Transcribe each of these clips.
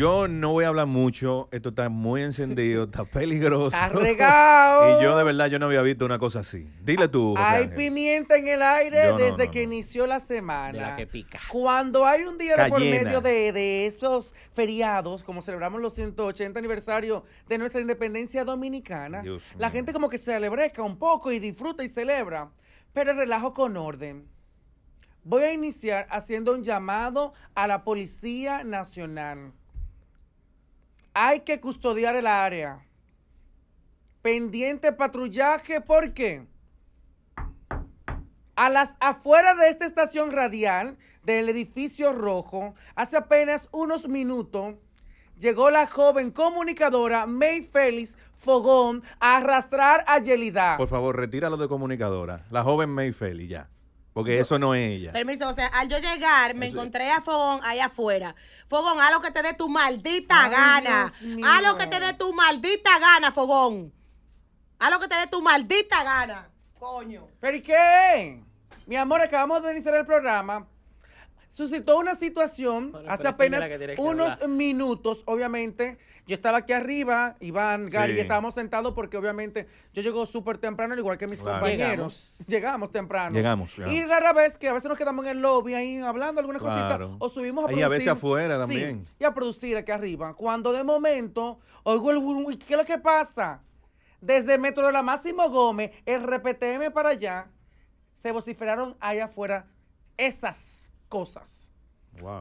Yo no voy a hablar mucho. Esto está muy encendido, está peligroso. Está regado. y yo de verdad yo no había visto una cosa así. Dile tú. hay pimienta en el aire desde que inició la semana. De la que pica. Cuando hay un día de por medio de, esos feriados, como celebramos los 180 aniversarios de nuestra independencia dominicana, la gente como que se celebreca un poco y disfruta y celebra. Pero relajo con orden. Voy a iniciar haciendo un llamado a la Policía Nacional hay que custodiar el área. Pendiente patrullaje, ¿por qué? A las afueras de esta estación radial del edificio rojo, hace apenas unos minutos, llegó la joven comunicadora May Félix Fogón a arrastrar a Yelida. Por favor, retíralo de comunicadora. La joven May Félix, ya. Porque eso no es ella. Permiso, o sea, al yo llegar, me encontré a Fogón allá afuera. Fogón, a lo que te dé tu maldita gana. A lo que te dé tu maldita gana, Fogón. A lo que te dé tu maldita gana. Coño. ¿Pero y qué? Mi amor, acabamos de iniciar el programa suscitó una situación hace apenas unos minutos, obviamente. Yo estaba aquí arriba, Iván, Gary, y estábamos sentados porque obviamente yo llego súper temprano, al igual que mis compañeros. Llegamos. temprano. Llegamos, Y rara vez que a veces nos quedamos en el lobby ahí hablando algunas cositas o subimos a producir. Y a veces afuera también. y a producir aquí arriba. Cuando de momento oigo el... ¿Qué es lo que pasa? Desde el metro de la Máximo Gómez, el RPTM para allá, se vociferaron allá afuera esas cosas.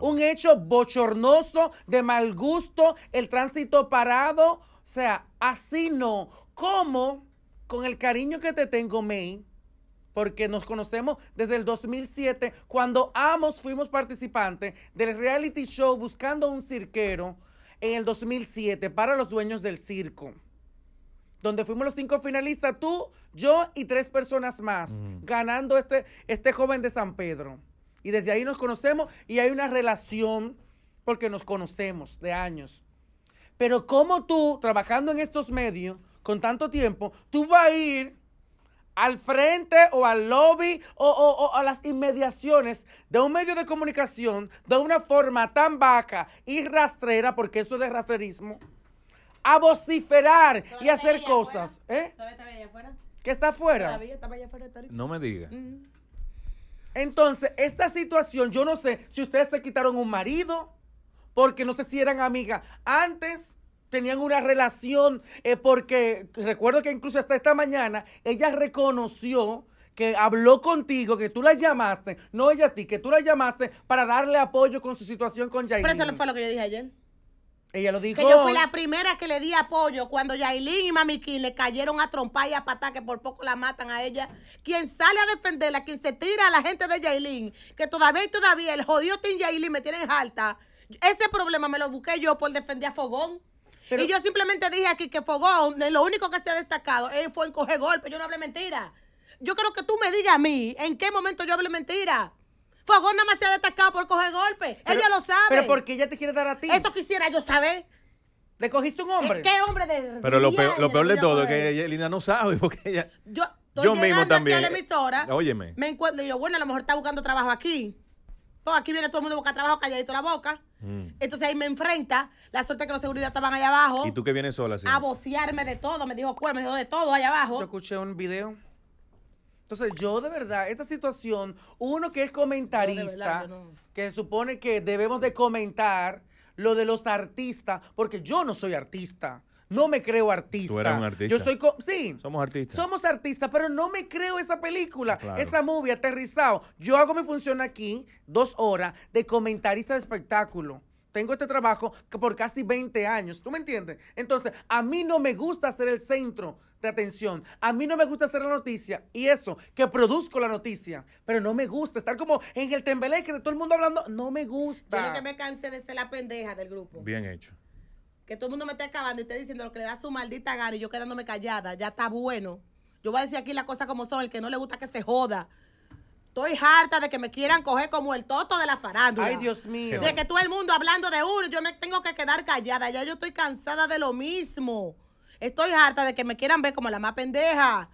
Un hecho bochornoso, de mal gusto, el tránsito parado. O sea, así no. ¿Cómo? Con el cariño que te tengo, May, porque nos conocemos desde el 2007, cuando ambos fuimos participantes del reality show Buscando un Cirquero en el 2007 para los dueños del circo donde fuimos los cinco finalistas, tú, yo y tres personas más, ganando este, este joven de San Pedro. Y desde ahí nos conocemos y hay una relación porque nos conocemos de años. Pero como tú, trabajando en estos medios con tanto tiempo, tú vas a ir al frente o al lobby o, a las inmediaciones de un medio de comunicación de una forma tan baja y rastrera, porque eso es de rastrerismo, a vociferar y hacer cosas. ¿Eh? está afuera? ¿Qué está afuera? afuera. No me digas. Mm. Entonces, esta situación, yo no sé si ustedes se quitaron un marido, porque no sé si eran amigas antes, tenían una relación, eh, porque recuerdo que incluso hasta esta mañana ella reconoció que habló contigo, que tú la llamaste, no ella a ti, que tú la llamaste para darle apoyo con su situación con Jaime. Pero eso no fue lo que yo dije ayer. Ella lo dijo. Que yo fui la primera que le di apoyo cuando Yailin y Mamiquín le cayeron a trompar y a patar que por poco la matan a ella. Quien sale a defenderla, quien se tira a la gente de Yailin, que todavía y todavía el jodido Team Yailin me tienen alta. Ese problema me lo busqué yo por defender a Fogón. y yo simplemente dije aquí que Fogón, lo único que se ha destacado eh, fue en coger golpes. Yo no hablé mentira. Yo creo que tú me digas a mí en qué momento yo hablé mentira favor, nada más se ha destacado por coger golpes. ella lo sabe. Pero porque ella te quiere dar a ti. Eso quisiera yo saber. ¿Le cogiste un hombre? ¿Qué hombre de Pero lo peor, de todo es pues. que ella, no sabe porque ella... Yo, yo mismo también. emisora, Óyeme. Me encuentro y yo, bueno, a lo mejor está buscando trabajo aquí. Todo pues, aquí viene todo el mundo a buscar trabajo calladito la boca. Mm. Entonces ahí me enfrenta. La suerte que los seguridad estaban allá abajo. ¿Y tú que vienes sola? A vocearme de todo. Me dijo ¿cuál? me dijo de todo allá abajo. Yo escuché un video entonces, yo de verdad, esta situación, uno que es comentarista, que supone que debemos de comentar lo de los artistas, porque yo no soy artista. No me creo artista. Tú un artista. Yo soy. Sí. Somos artistas. Somos artistas, pero no me creo esa película, esa movie, aterrizado. Yo hago mi función aquí, dos horas, de comentarista de espectáculo tengo este trabajo por casi 20 años, ¿tú me entiendes? Entonces, a mí no me gusta ser el centro de atención, a mí no me gusta hacer la noticia y eso, que produzco la noticia, pero no me gusta estar como en el tembeleque de todo el mundo hablando, no me gusta. Yo que me cansé de ser la pendeja del grupo. Bien hecho. Que todo el mundo me esté acabando y esté diciendo lo que le da su maldita gana y yo quedándome callada, ya está bueno. Yo voy a decir aquí las cosas como son, el que no le gusta que se joda. Estoy harta de que me quieran coger como el toto de la farándula. Ay, Dios mío. De que todo el mundo hablando de uno, yo me tengo que quedar callada. Ya yo estoy cansada de lo mismo. Estoy harta de que me quieran ver como la más pendeja.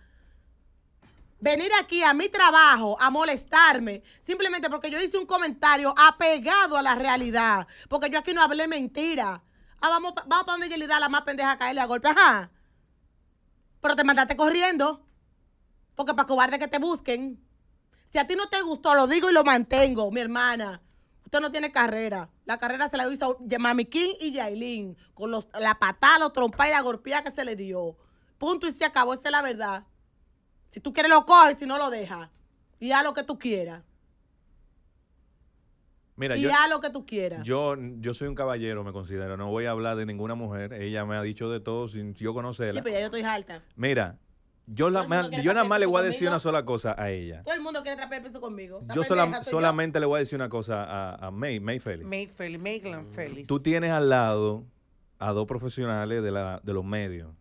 Venir aquí a mi trabajo a molestarme simplemente porque yo hice un comentario apegado a la realidad. Porque yo aquí no hablé mentira. Ah, vamos, vamos para donde le da la más pendeja, a caerle a golpe. Ajá. Pero te mandaste corriendo. Porque para cobarde que te busquen. Si a ti no te gustó, lo digo y lo mantengo, mi hermana. Usted no tiene carrera. La carrera se la hizo Mami King y Yailín. Con la patada, los trompas y la golpeada que se le dio. Punto y se acabó. Esa es la verdad. Si tú quieres, lo coges. Si no, lo dejas. Y haz lo que tú quieras. Mira, y haz lo que tú quieras. Yo, yo soy un caballero, me considero. No voy a hablar de ninguna mujer. Ella me ha dicho de todo sin yo conocerla. Sí, pero ya yo estoy alta. Mira, yo, la, yo nada más le voy a decir una sola cosa a ella. Todo el mundo quiere trapear piso conmigo. Yo solamente le voy a decir una cosa a, May, May Félix. May mm. Tú tienes al lado a dos profesionales de, los medios.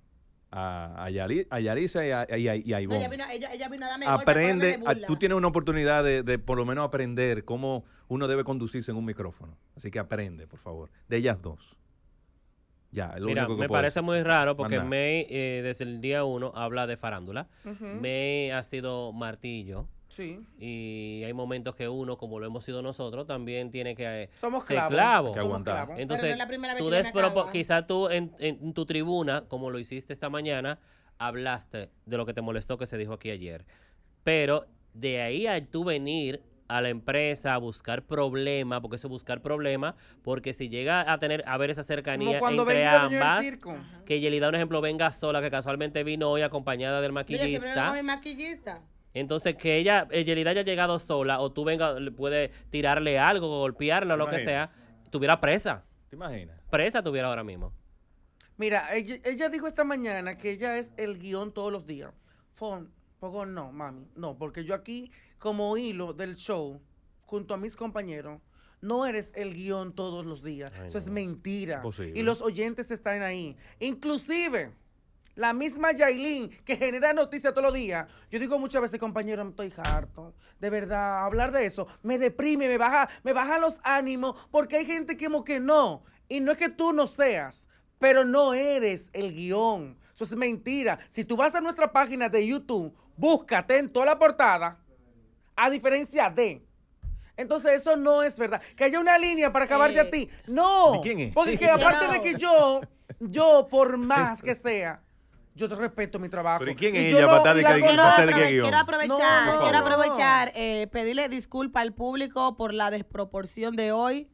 A, Yarisa y a, y Ivonne. ella vino, ella, ella a mejor, Aprende, tú tienes una oportunidad de, de por lo menos aprender cómo uno debe conducirse en un micrófono. Así que aprende, por favor, de ellas dos. Mira, me parece muy raro porque May eh, desde el día uno habla de farándula. May ha sido martillo. Sí. Y hay momentos que uno, como lo hemos sido nosotros, también tiene que eh, Somos ser clavo. Que Entonces, tú ¿eh? quizás tú en, en tu tribuna, como lo hiciste esta mañana, hablaste de lo que te molestó que se dijo aquí ayer. Pero de ahí a tú venir a la empresa a buscar problemas, porque eso buscar problemas, porque si llega a tener a ver esa cercanía entre ambas, que Yelida, un ejemplo, venga sola, que casualmente vino hoy acompañada del maquillista. maquillista. Entonces, que ella, eh, Yelida haya llegado sola, o tú venga, puede tirarle algo, golpearla, o lo que sea, tuviera presa. ¿Te imaginas? Presa tuviera ahora mismo. Mira, ella, dijo esta mañana que ella es el guión todos los días no, mami. No, porque yo aquí, como hilo del show, junto a mis compañeros, no eres el guión todos los días. Eso es mentira. Y los oyentes están ahí. Inclusive, la misma Yailin que genera noticias todos los días. Yo digo muchas veces, compañero, estoy harto. De verdad, hablar de eso me deprime, me baja, me baja los ánimos, porque hay gente que como que no. Y no es que tú no seas, pero no eres el guión. Eso es mentira. Si tú vas a nuestra página de YouTube, búscate en toda la portada, a diferencia de. Entonces eso no es verdad. Que haya una línea para acabar de a eh. ti. No. Porque aparte de que yo, yo por más que sea, yo te respeto mi trabajo. ¿Pero quién es ella para no, quiero, quiero aprovechar, quiero aprovechar, eh, pedirle disculpa al público por la desproporción de hoy.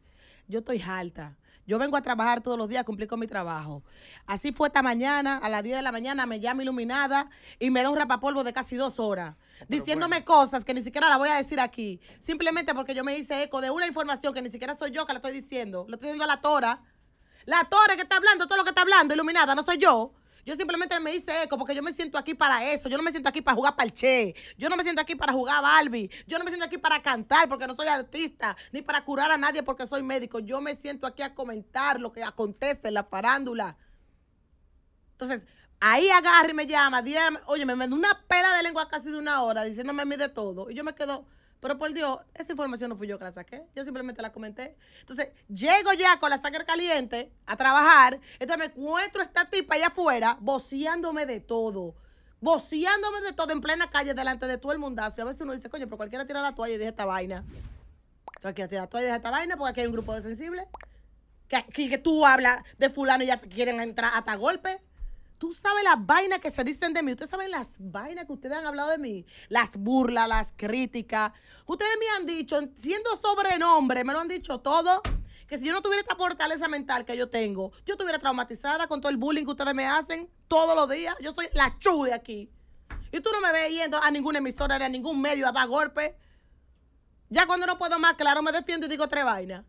Yo estoy alta. Yo vengo a trabajar todos los días, cumplir con mi trabajo. Así fue esta mañana, a las 10 de la mañana me llama iluminada y me da un rapapolvo de casi dos horas, diciéndome cosas que ni siquiera las voy a decir aquí, simplemente porque yo me hice eco de una información que ni siquiera soy yo que la estoy diciendo, lo estoy diciendo a la tora. La tora que está hablando, todo lo que está hablando, iluminada, no soy yo. Yo simplemente me hice eco eh, porque yo me siento aquí para eso. Yo no me siento aquí para jugar parche. Yo no me siento aquí para jugar Barbie. Yo no me siento aquí para cantar porque no soy artista, ni para curar a nadie porque soy médico. Yo me siento aquí a comentar lo que acontece en la farándula. Entonces, ahí agarre y me llama, oye, me mandó una pela de lengua casi de una hora diciéndome a mí de todo. Y yo me quedo pero por Dios, esa información no fui yo que la saqué. Yo simplemente la comenté. Entonces, llego ya con la sangre caliente a trabajar. Entonces me encuentro esta tipa allá afuera, boceándome de todo. Boceándome de todo en plena calle delante de todo el mundazo. A veces uno dice, coño, pero cualquiera tira la toalla y deja esta vaina. Cualquiera tira la toalla y deja esta vaina porque aquí hay un grupo de sensibles. Que, que, tú hablas de fulano y ya quieren entrar hasta golpe. Tú sabes las vainas que se dicen de mí. Ustedes saben las vainas que ustedes han hablado de mí. Las burlas, las críticas. Ustedes me han dicho, siendo sobrenombre, me lo han dicho todo. Que si yo no tuviera esta fortaleza mental que yo tengo, yo estuviera traumatizada con todo el bullying que ustedes me hacen todos los días. Yo soy la chu aquí. Y tú no me ves yendo a ninguna emisora ni a ningún medio a dar golpes. Ya cuando no puedo más, claro, me defiendo y digo tres vainas.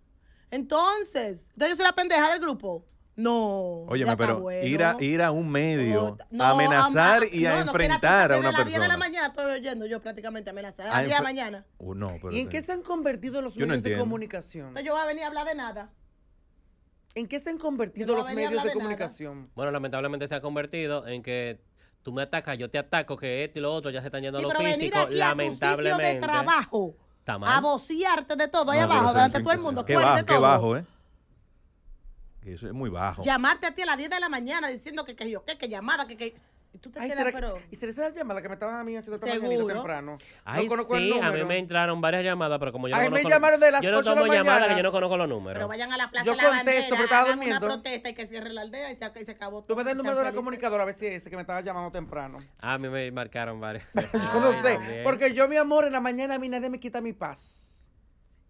Entonces, entonces yo soy la pendeja del grupo. No. Óyeme, pero bueno. ir, a, ir a un medio, a amenazar y a enfrentar a una persona. A las de la mañana estoy oyendo yo prácticamente amenazar. Ah, a las de la mañana. Uh, ¿Y en qué se han convertido los medios de comunicación? Entonces yo voy a venir a hablar de nada. ¿En qué se han convertido los medios de, comunicación? Bueno, lamentablemente se ha convertido en que tú me atacas, yo te ataco, que esto y lo otro ya se están yendo a lo pero físico, lamentablemente. A de trabajo. A vociarte de todo ahí abajo, delante de todo el mundo. Qué bajo, qué bajo, ¿eh? eso es muy bajo. Llamarte a ti a las 10 de la mañana diciendo que, que yo, que, que llamada, que, que y tú te quedas, pero... Y se les llamada que me estaban a mí haciendo esta mañana temprano. Ay, no sí, a mí me entraron varias llamadas, pero como yo no conozco... me llamaron de las yo no tomo llamadas que yo no conozco los números. Pero vayan a la plaza yo de la contesto, bandera, hagan una protesta y que cierre la aldea y se, y se acabó todo. Tú me das el número de la comunicadora, a ver si es ese que me estaba llamando temprano. Ah, a mí me marcaron varias yo no sé, porque yo, mi amor, en la mañana a mí nadie me quita mi paz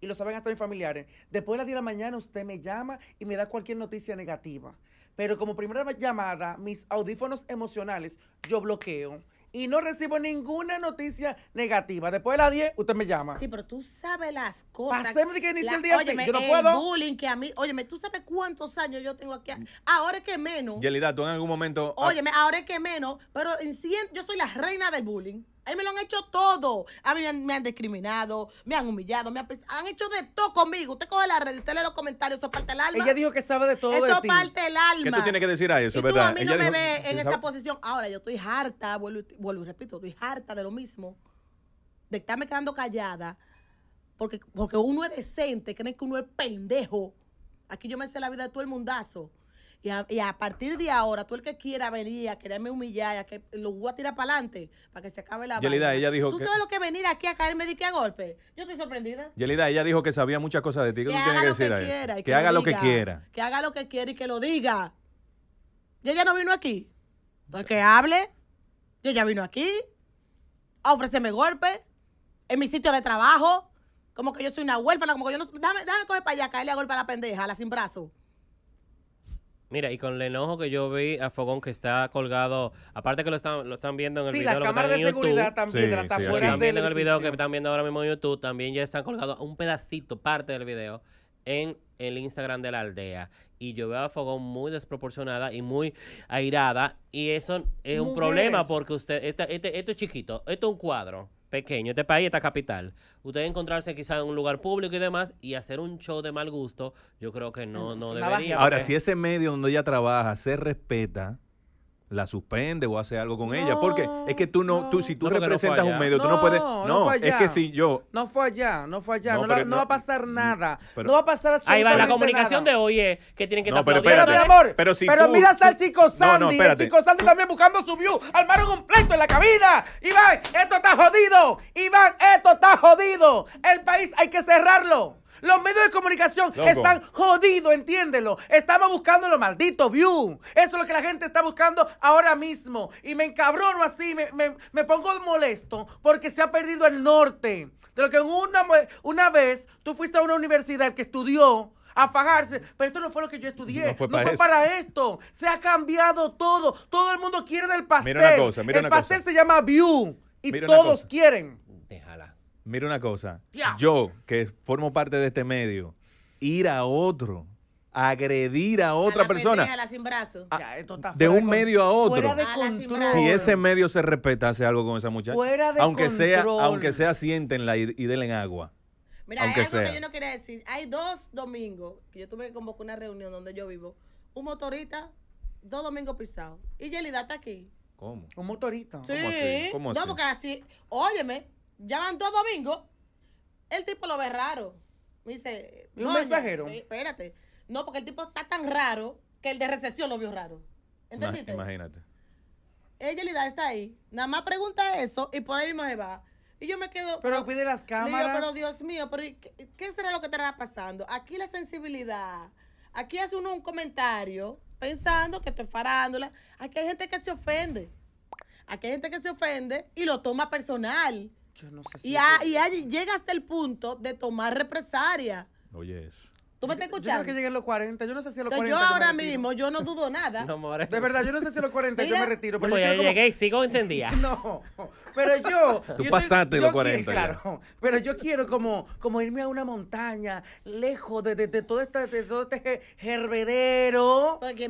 y lo saben hasta mis familiares, después de las 10 de la mañana usted me llama y me da cualquier noticia negativa. Pero como primera llamada, mis audífonos emocionales, yo bloqueo y no recibo ninguna noticia negativa. Después de las 10, usted me llama. Sí, pero tú sabes las cosas. Pasemos de que inicie el día así. Yo no bullying que a mí... Óyeme, ¿tú sabes cuántos años yo tengo aquí? Ahora es que menos. Yelida, tú en algún momento... Ah, óyeme, ahora es que menos, pero en yo soy la reina del bullying. A mí me lo han hecho todo. A mí me han, discriminado, me han humillado, me han, hecho de todo conmigo. Usted coge la red, usted lee los comentarios, eso parte del alma. Ella dijo que sabe de todo. Eso parte alma. ¿Qué tú tienes que decir a eso, tú a mí no me ve en esa posición. Ahora, yo estoy harta, vuelvo, y repito, estoy harta de lo mismo. De estarme quedando callada. Porque, porque uno es decente, creen que uno es pendejo. Aquí yo me sé la vida de todo el mundazo. Y a, partir de ahora, tú el que quiera venir a quererme humillar, a que lo voy a tirar para adelante, para que se acabe la Yelida, ella dijo ¿Tú sabes lo que venir aquí a caerme de que a golpe? Yo estoy sorprendida. Yelida, ella dijo que sabía muchas cosas de ti. que haga que que, haga lo, que quiera. Que haga lo que quiera y que lo diga. Y ella no vino aquí. Entonces, que hable. Yo ya vino aquí a ofrecerme golpe en mi sitio de trabajo. Como que yo soy una huérfana, como que yo no. Déjame, déjame para allá, caerle a golpe a la pendeja, a la sin brazo. Mira, y con el enojo que yo vi a Fogón que está colgado, aparte que lo están, lo están viendo en el video. Sí, las cámaras de seguridad también, de las en el video que están viendo ahora mismo en YouTube, también ya están colgados un pedacito, parte del video, en el Instagram de la aldea. Y yo veo a Fogón muy desproporcionada y muy airada. Y eso es un problema porque usted, este, esto es chiquito, esto es un cuadro pequeño, este país, esta capital, usted encontrarse quizás en un lugar público y demás y hacer un show de mal gusto, yo creo que no, mm, no debería. Ahora, si ese medio donde ella trabaja se respeta, la suspende o hace algo con ella. Porque es que tú no, tú si tú representas un medio, tú no puedes. No, es que si yo. No fue allá, no fue allá, no, va a pasar mm, nada. no va a pasar absolutamente Ahí va, la comunicación de hoy es que tienen que estar pero, pero, amor, pero, mira está el chico Sandy. el chico Sandy también buscando su view. Armaron un pleito en la cabina. Iván, esto está jodido. Iván, esto está jodido. El país hay que cerrarlo. Los medios de comunicación están jodidos, entiéndelo. Estamos buscando lo maldito view, Eso es lo que la gente está buscando ahora mismo. Y me encabrono así, me, me, me pongo molesto porque se ha perdido el norte. De lo que una, una vez tú fuiste a una universidad que estudió a fajarse. Pero esto no fue lo que yo estudié. No fue para, esto. Se ha cambiado todo. Todo el mundo quiere del pastel. Mira una cosa, mira el pastel se llama View y todos quieren. Déjala. Mira una cosa, yo que formo parte de este medio, ir a otro, agredir a otra persona. Ah, de un medio a otro. Ah, si ese medio se respeta, hace algo con esa muchacha. aunque sea, aunque sea, siéntenla y, y denle agua. Mira, hay algo que yo no quería decir. Hay dos domingos que yo tuve que convocar una reunión donde yo vivo. Un motorista, dos domingos pisados. Y Yelida está aquí. ¿Cómo? Un motorista. Sí. ¿Cómo ¿Cómo así? No, porque así, óyeme, ya van dos domingos. El tipo lo ve raro. Me dice, ¿Y un mensajero. Eh, espérate. No, porque el tipo está tan raro que el de recesión lo vio raro. ¿Entendiste? Imagínate. Ella le da, está ahí. Nada más pregunta eso y por ahí mismo se va. Y yo me quedo. Pero, pide las cámaras. pero Dios mío, pero ¿qué, será lo que te va pasando? Aquí la sensibilidad. Aquí hace uno un comentario pensando que estoy farándola. Aquí hay gente que se ofende. Aquí hay gente que se ofende y lo toma personal. Y, ya llega hasta el punto de tomar represaria Oye, eso. ¿Tú me estás escuchando? Yo creo que llegué a los 40. Yo no sé si a los 40. Yo ahora mismo, yo no dudo nada. no, more. De verdad, yo no sé si a los 40 yo me retiro. Pero ya llegué y sigo encendida. no. Pero yo. Tú pasaste los 40. Quiero, claro. Pero yo quiero como, como irme a una montaña, lejos de, de, todo, este, de hervedero. Porque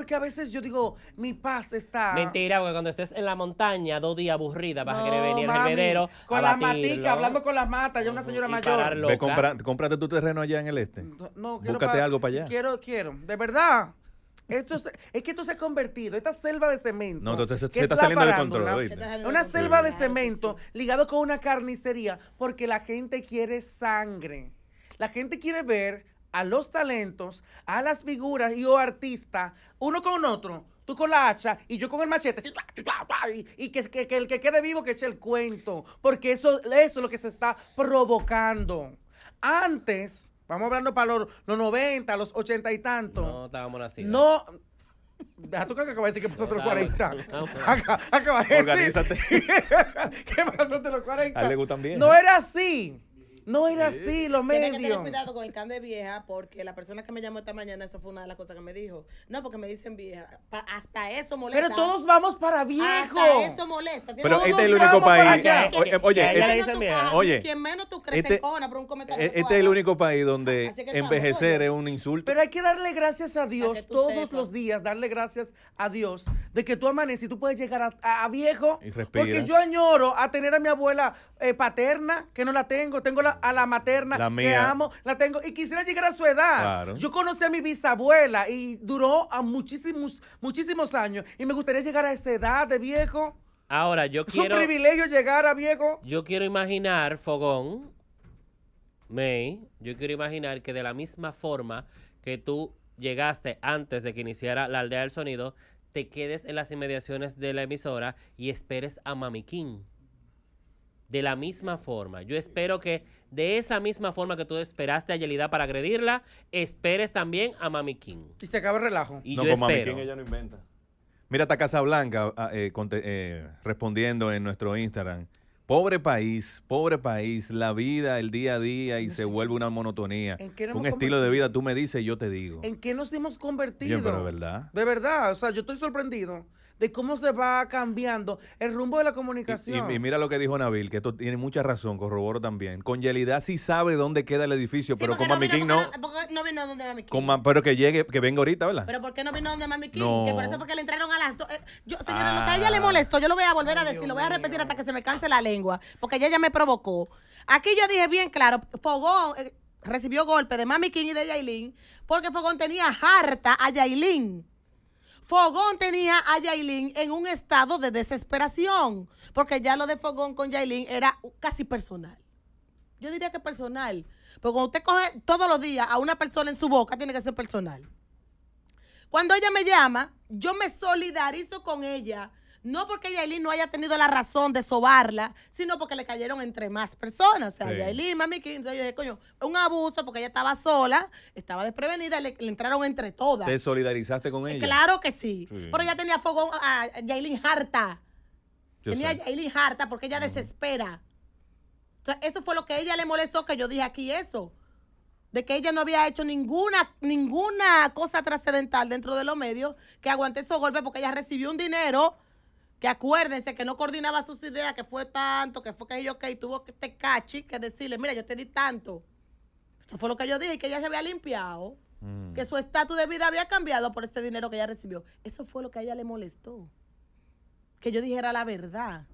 porque a veces yo digo, mi paz está. Mentira, porque cuando estés en la montaña, dos días aburrida, vas a querer venir al hervedero. Con las maticas, hablando con las matas, ya una señora mayor. Ve, compra, cómprate tu terreno allá en el este. No, no Búscate algo para allá. Quiero, quiero. De verdad es, que esto se ha convertido, esta selva de cemento. No, entonces se, está saliendo de control. Una selva de cemento ligado con una carnicería porque la gente quiere sangre. La gente quiere ver a los talentos, a las figuras y o artistas, uno con otro, tú con la hacha y yo con el machete, y, que, el que quede vivo que eche el cuento, porque eso es lo que se está provocando. Antes Vamos hablando para los, los 90, los 80 y tanto. No, estábamos así. No. Deja tú que acabas de decir que pasaste los 40. Pues. Acabas de decir. Organízate. ¿Qué pasaste los 40? A él le gustan bien. No era así. No era así, lo medios. tiene que tener cuidado con el can de vieja, porque la persona que me llamó esta mañana, eso fue una de las cosas que me dijo. No, porque me dicen vieja. hasta eso molesta. Pero todos vamos para viejo. Hasta eso molesta. Pero este es el único país. Oye, oye, este, crees cona por un e-, Este, es el único país donde ah, envejecer es un insulto. Pero hay que darle gracias a Dios todos los días, darle gracias a Dios de que tú amaneces y tú puedes llegar a, viejo. porque yo añoro a tener a mi abuela eh, paterna, que no la tengo, tengo la a la materna que amo, la tengo y quisiera llegar a su edad. Yo conocí a mi bisabuela y duró a muchísimos, muchísimos años y me gustaría llegar a esa edad de viejo. Ahora, yo quiero... Es un privilegio llegar a viejo. Yo quiero imaginar, Fogón, May, yo quiero imaginar que de la misma forma que tú llegaste antes de que iniciara la aldea del sonido, te quedes en las inmediaciones de la emisora y esperes a Mami De la misma forma. Yo espero que de esa misma forma que tú esperaste a Yelida para agredirla, esperes también a Mami King. Y se acaba el relajo. no, yo Mami King ella no inventa. Mira, está Casablanca Blanca ah, eh, eh, respondiendo en nuestro Instagram. Pobre país, pobre país, la vida, el día a día y se vuelve una monotonía. un estilo de vida, tú me dices y yo te digo. ¿En qué nos hemos convertido? De ¿verdad? De verdad, o sea, yo estoy sorprendido de cómo se va cambiando el rumbo de la comunicación. Y, mira lo que dijo Nabil, que esto tiene mucha razón, corroboro también. Con Yelida sí sabe dónde queda el edificio, pero con Mami King no. no vino donde Mami pero que llegue, que venga ahorita, ¿verdad? Pero ¿por qué no vino donde Mami King? Que por eso fue que le entraron a las eh, yo, señora, lo que a ella le ah. molestó, yo lo voy a volver a decir, lo voy a repetir hasta que se me canse la lengua, porque ella ya me provocó. Aquí yo dije bien claro, Fogón... Eh, recibió golpe de Mami King y de Yailin porque Fogón tenía harta a Yailin. Fogón tenía a Yailin en un estado de desesperación, porque ya lo de Fogón con Yailin era casi personal. Yo diría que personal, porque cuando usted coge todos los días a una persona en su boca, tiene que ser personal. Cuando ella me llama, yo me solidarizo con ella no porque Yailin no haya tenido la razón de sobarla, sino porque le cayeron entre más personas. O sea, Yailin, Mami yo dije, coño, un abuso porque ella estaba sola, estaba desprevenida, le, entraron entre todas. ¿Te solidarizaste con eh, ella? Claro que sí. Pero ella tenía fuego a ah, Yailin harta. tenía a Yailin harta porque ella desespera. O sea, eso fue lo que ella le molestó que yo dije aquí eso de que ella no había hecho ninguna, ninguna cosa trascendental dentro de los medios, que aguante esos golpes porque ella recibió un dinero que acuérdense que no coordinaba sus ideas, que fue tanto, que fue que yo, que tuvo que este cachi que decirle, mira, yo te di tanto. Eso fue lo que yo dije, que ella se había limpiado, mm. que su estatus de vida había cambiado por ese dinero que ella recibió. Eso fue lo que a ella le molestó. Que yo dijera la verdad.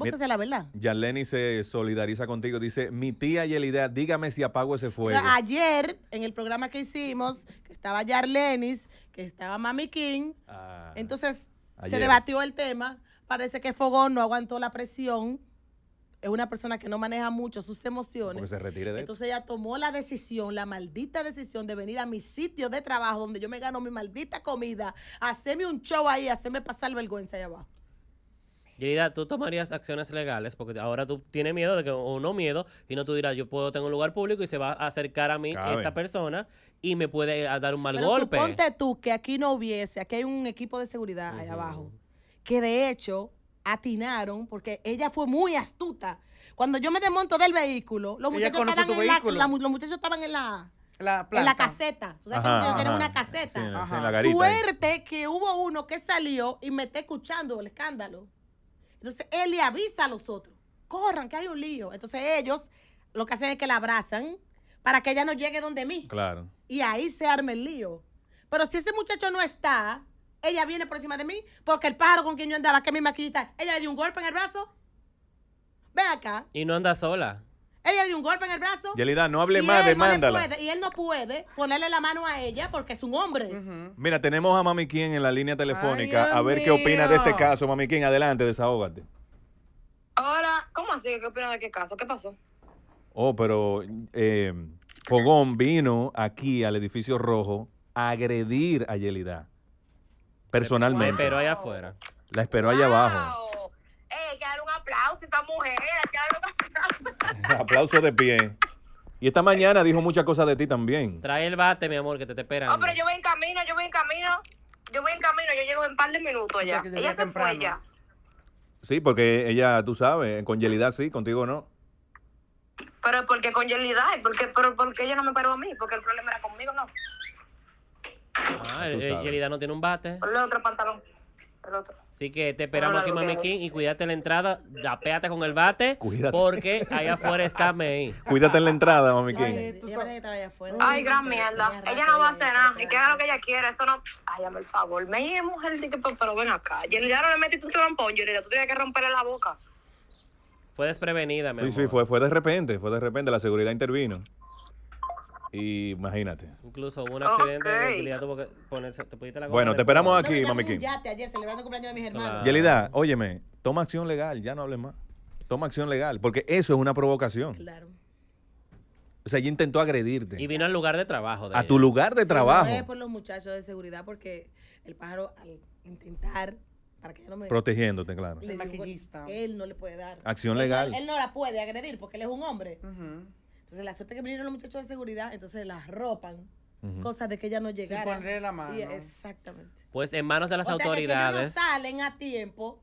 que es la verdad. Yarleni se solidariza contigo. Dice, mi tía Yelida, dígame si apago ese fuego. ayer, en el programa que hicimos, que estaba Yarlenis, que estaba Mami King, ah. entonces se debatió el tema. Parece que Fogón no aguantó la presión. Es una persona que no maneja mucho sus emociones. Entonces ella tomó la decisión, la maldita decisión de venir a mi sitio de trabajo donde yo me gano mi maldita comida, hacerme un show ahí, hacerme pasar vergüenza allá abajo. Yerida, tú tomarías acciones legales porque ahora tú tienes miedo de que, o no miedo, y no tú dirás, yo puedo tener un lugar público y se va a acercar a mí esa persona y me puede eh, dar un mal Pero golpe. Ponte tú que aquí no hubiese, aquí hay un equipo de seguridad ahí allá abajo, que de hecho atinaron porque ella fue muy astuta. Cuando yo me desmonto del vehículo, los muchachos estaban en la, en la caseta. Tú sabes una caseta. Suerte que hubo uno que salió y me está escuchando el escándalo. Entonces él le avisa a los otros, corran, que hay un lío. Entonces ellos lo que hacen es que la abrazan para que ella no llegue donde mí. Claro. Y ahí se arma el lío. Pero si ese muchacho no está, ella viene por encima de mí porque el pájaro con quien yo andaba, que es mi maquillita, ella le dio un golpe en el brazo. Ven acá. Y no anda sola. Ella dio un golpe en el brazo. Yelida, no hable más, de y él no puede ponerle la mano a ella porque es un hombre. Mira, tenemos a Mami en la línea telefónica. a ver qué opina de este caso. Mami adelante, desahógate. Ahora, ¿cómo así? ¿Qué opina de qué caso? ¿Qué pasó? Oh, pero eh, Fogón vino aquí al edificio rojo a agredir a Yelida. Personalmente. La esperó allá afuera. La esperó allá abajo. Eh, hay que dar un aplauso a esta mujer. un aplauso. Aplauso de pie. Y esta mañana dijo muchas cosas de ti también. Trae el bate, mi amor, que te, te esperan. Oh, pero yo voy en camino, yo voy en camino. Yo voy en camino, yo llego en un par de minutos ya. Ella se fue ya. Sí, porque ella, tú sabes, con Yelida sí, contigo no. Pero porque con Yelida, porque, pero porque ella no me paró a mí, porque el problema era conmigo, no. Ah, eh, no tiene un bate. Ponle otro pantalón otro. Así que te esperamos aquí, Mami King, y cuídate en la entrada, apéate con el bate, porque allá afuera está May. Cuídate en la entrada, Mami King. Ay, gran mierda. Ella no va a hacer nada, y que haga lo que ella quiera, eso no... Ay, el favor, May es mujer, sí que, pues, pero ven acá. ya no le metiste un trompón, yo tú tienes que romperle la boca. Fue desprevenida, mi Sí, sí, fue, fue de repente, fue de repente, la seguridad intervino. Y imagínate. Incluso hubo un accidente te pudiste la Bueno, te esperamos aquí, no, ya te ayer celebrando el cumpleaños de mis hermanos. Yelida, óyeme, toma acción legal, ya no hables más. Toma acción legal, porque eso es una provocación. Claro. O sea, ella intentó agredirte. Y vino al lugar de trabajo. De a tu lugar de trabajo. No por los muchachos de seguridad, porque el pájaro al intentar para que no me... Protegiéndote, claro. el maquillista. Él no le puede dar. Acción legal. Él, no la puede agredir porque él es un hombre. Entonces, la suerte que vinieron los muchachos de seguridad, entonces las ropan. Cosas de que ella no llegara. ponerle la mano. exactamente. Pues en manos de las autoridades. si no salen a tiempo,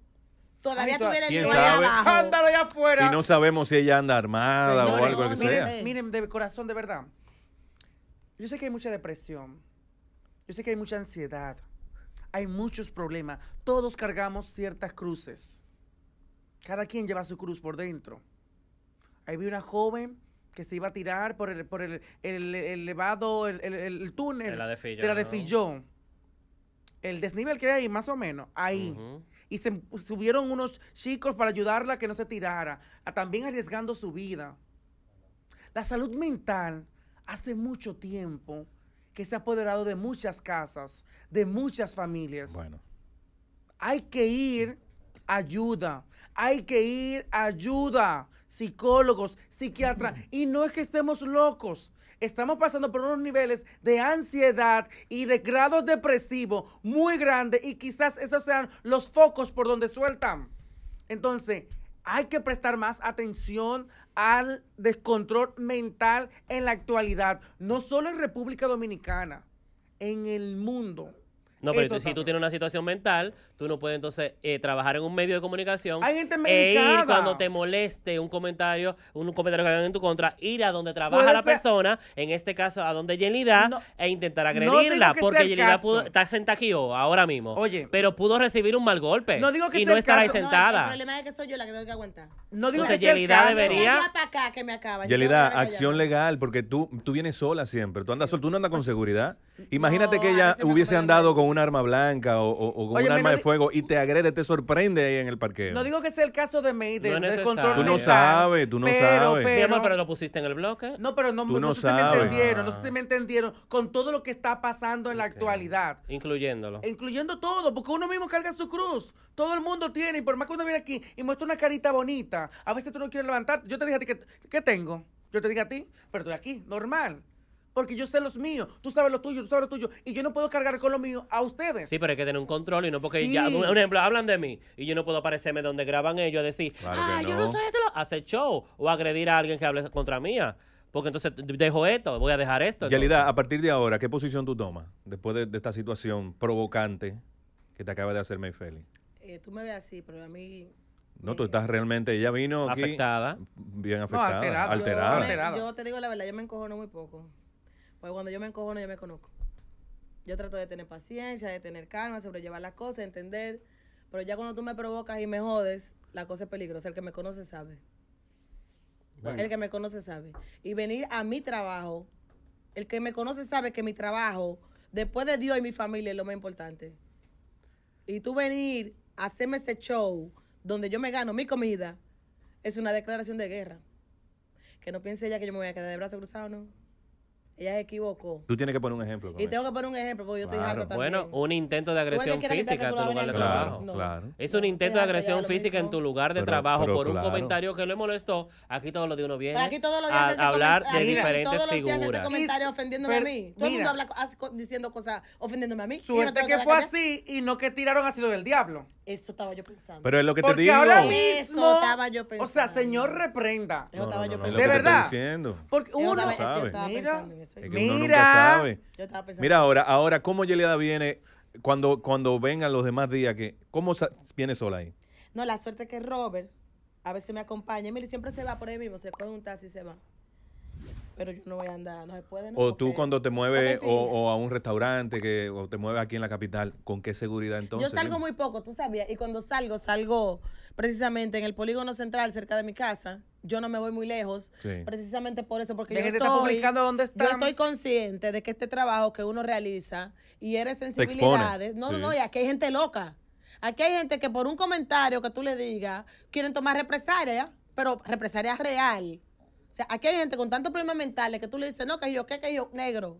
todavía tuviera el Ándalo allá afuera. Y no sabemos si ella anda armada o algo que sea. Miren, de corazón, de verdad. Yo sé que hay mucha depresión. Yo sé que hay mucha ansiedad. Hay muchos problemas. Todos cargamos ciertas cruces. Cada quien lleva su cruz por dentro. Ahí vi una joven que se iba a tirar por el, por el, elevado, el, túnel de la de, El desnivel que hay más o menos, ahí. Y se subieron unos chicos para ayudarla a que no se tirara, también arriesgando su vida. La salud mental hace mucho tiempo que se ha apoderado de muchas casas, de muchas familias. Bueno. Hay que ir ayuda, hay que ir ayuda psicólogos, psiquiatras, y no es que estemos locos. Estamos pasando por unos niveles de ansiedad y de grado depresivo muy grande y quizás esos sean los focos por donde sueltan. Entonces, hay que prestar más atención al descontrol mental en la actualidad, no solo en República Dominicana, en el mundo. No, pero si tú tienes una situación mental, tú no puedes entonces eh, trabajar en un medio de comunicación. Hay gente e ir cuando te moleste un comentario, un, comentario que hagan en tu contra, ir a donde trabaja la persona, en este caso a donde Yelida e intentar agredirla. porque Yelida está sentada aquí ahora mismo. Oye. Pero pudo recibir un mal golpe. No digo que Y no estar ahí sentada. el problema es que soy yo la que tengo que aguantar. No digo entonces, que Yelida debería. Para acá que Yelida, acción legal, porque tú, tú vienes sola siempre. Tú andas sola, tú no andas con ah. seguridad. Imagínate que ella hubiese andado con un arma blanca o, con un arma de fuego y te agrede, te sorprende ahí en el parqueo. No digo que sea el caso de Mayden, no de control Tú no sabes, tú no sabes. Pero, lo pusiste en el bloque. No, pero no, sé si me entendieron, no sé ah. me entendieron con todo lo que está pasando en la actualidad. Incluyéndolo. Incluyendo todo, porque uno mismo carga su cruz. Todo el mundo tiene, y por más que uno viene aquí y muestra una carita bonita, a veces tú no quieres levantarte. Yo te dije a ti que, ¿qué tengo? Yo te dije a ti, pero estoy aquí, normal porque yo sé los míos, tú sabes los tuyos, tú sabes lo tuyo, y yo no puedo cargar con los míos a ustedes. Sí, pero hay que tener un control y no porque ya, un ejemplo, hablan de mí y yo no puedo aparecerme donde graban ellos a decir, ah, yo no sé este", lo... hacer show o agredir a alguien que hable contra mía. Porque entonces dejo esto, voy a dejar esto. Yalida, a partir de ahora, ¿qué posición tú tomas después de, esta situación provocante que te acaba de hacer Mayfeli? Eh, tú me ves así, pero a mí no, tú estás realmente, ella vino aquí, afectada. Bien afectada. No, alterada. Yo, te digo la verdad, yo me encojono muy poco. Porque cuando yo me no yo me conozco. Yo trato de tener paciencia, de tener calma, sobrellevar las cosas, entender. Pero ya cuando tú me provocas y me jodes, la cosa es peligrosa. El que me conoce sabe. El que me conoce sabe. Y venir a mi trabajo, el que me conoce sabe que mi trabajo, después de Dios y mi familia, es lo más importante. Y tú venir a hacerme ese show donde yo me gano mi comida, es una declaración de guerra. Que no piense ella que yo me voy a quedar de brazos cruzados, ¿no? Ella se equivocó. Tú tienes que poner un ejemplo. y tengo que poner un ejemplo porque yo estoy harta también. Bueno, un intento de agresión física en tu lugar de trabajo. claro. Es un intento de agresión física en tu lugar de trabajo por un comentario que le molestó. Aquí todos los días uno viene aquí todos los días a hablar de mira, diferentes todos los Días ese comentario ofendiéndome a mí. Todo el mundo habla diciendo cosas ofendiéndome a mí. Suerte que fue así y no que tiraron así lo del diablo. Eso estaba yo pensando. Pero es lo que te digo. ahora mismo. estaba yo pensando. O sea, señor reprenda. Eso estaba yo pensando. De verdad. Porque uno. Mira. Mira, uno nunca sabe. Mira ahora, ahora cómo Yelida viene cuando cuando vengan los demás días que cómo viene sola ahí. No, la suerte es que Robert a veces me acompaña. Mire, siempre se va por ahí mismo, se pregunta un y se va pero yo no voy a andar, no se puede. o tú cuando te mueves o, a un restaurante que o te mueves aquí en la capital, ¿con qué seguridad entonces? Yo salgo muy poco, tú sabías, y cuando salgo, salgo precisamente en el polígono central cerca de mi casa. Yo no me voy muy lejos, precisamente por eso, porque yo estoy, estoy consciente de que este trabajo que uno realiza y eres sensibilidades, no, no, no, y aquí hay gente loca. Aquí hay gente que por un comentario que tú le digas, quieren tomar represalia, pero represaria real o sea, aquí hay gente con tantos problemas mentales que tú le dices, no, que yo, que, que yo, negro.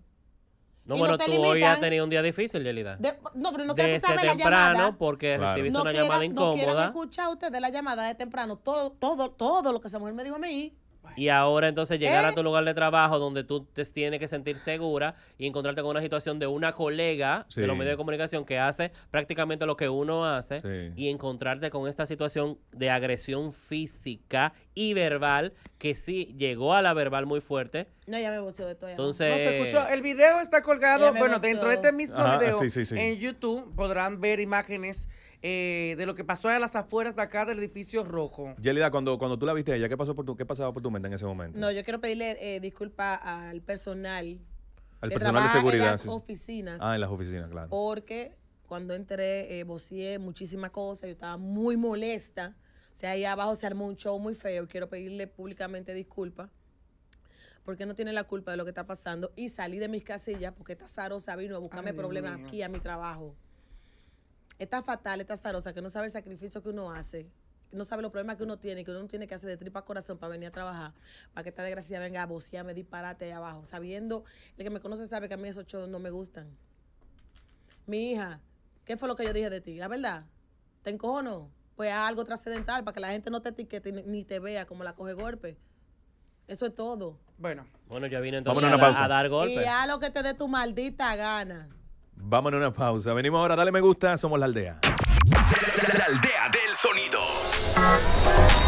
No, bueno, tú hoy has tenido un día difícil, Yelida. no, pero no quiero Desde que temprano, la llamada. porque recibiste una llamada incómoda. No quiero escuchar usted de la llamada de temprano. Todo, todo, todo lo que esa mujer me dijo a mí. Y ahora entonces llegar a ¿Eh? tu lugar de trabajo donde tú te tienes que sentir segura y encontrarte con una situación de una colega de los medios de comunicación que hace prácticamente lo que uno hace y encontrarte con esta situación de agresión física y verbal que sí llegó a la verbal muy fuerte. No, ya me de todo. Entonces, el video está colgado, bueno, dentro de este mismo video en YouTube podrán ver imágenes eh, de lo que pasó a las afueras de acá del edificio rojo. Yelida, cuando, cuando tú la viste allá, ¿qué, pasó por tu, ¿qué pasaba por tu mente en ese momento? No, yo quiero pedirle eh, disculpas al personal. Al personal de seguridad. En las oficinas. Ah, en las oficinas, claro. Porque cuando entré, eh, muchísimas cosas, yo estaba muy molesta. O sea, ahí abajo se armó un show muy feo quiero pedirle públicamente disculpas porque no tiene la culpa de lo que está pasando y salí de mis casillas porque esta zarosa vino a buscarme problemas aquí a mi trabajo está fatal, está zarosa, que no sabe el sacrificio que uno hace, no sabe los problemas que uno tiene, que uno tiene que hacer de tripa corazón para venir a trabajar, para que esta desgracia venga a bocearme, disparate ahí abajo, sabiendo, el que me conoce sabe que a mí esos shows no me gustan. Mi hija, ¿qué fue lo que yo dije de ti? La verdad, ¿te encojono? Pues algo trascendental para que la gente no te etiquete ni te vea como la coge golpe. Eso es todo. Bueno. Bueno, ya vine entonces a, a, dar golpe. Y a lo que te dé tu maldita gana. Vámonos a una pausa. Venimos ahora, dale me gusta, somos la aldea. La aldea del sonido.